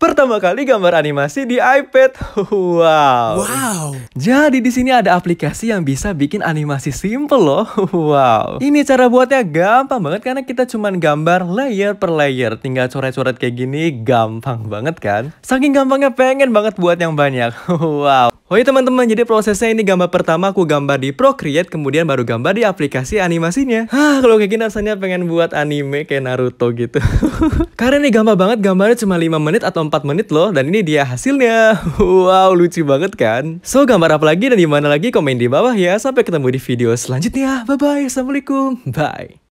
pertama kali gambar animasi di iPad. Wow. Wow. Jadi di sini ada aplikasi yang bisa bikin animasi simple loh. Wow. Ini cara buatnya gampang banget karena kita cuma gambar layer per layer, tinggal coret-coret kayak gini, gampang banget kan? Saking gampangnya pengen banget buat yang banyak. Wow. Oh teman-teman, jadi prosesnya ini gambar pertama aku gambar di Procreate, kemudian baru gambar di aplikasi animasinya. Hah, kalau kayak gini rasanya pengen buat anime kayak Naruto gitu. Karena ini gampang banget, gambarnya cuma 5 menit atau 4 menit loh dan ini dia hasilnya. Wow, lucu banget kan? So, gambar apa lagi dan dimana lagi komen di bawah ya. Sampai ketemu di video selanjutnya. Bye-bye. Assalamualaikum. Bye.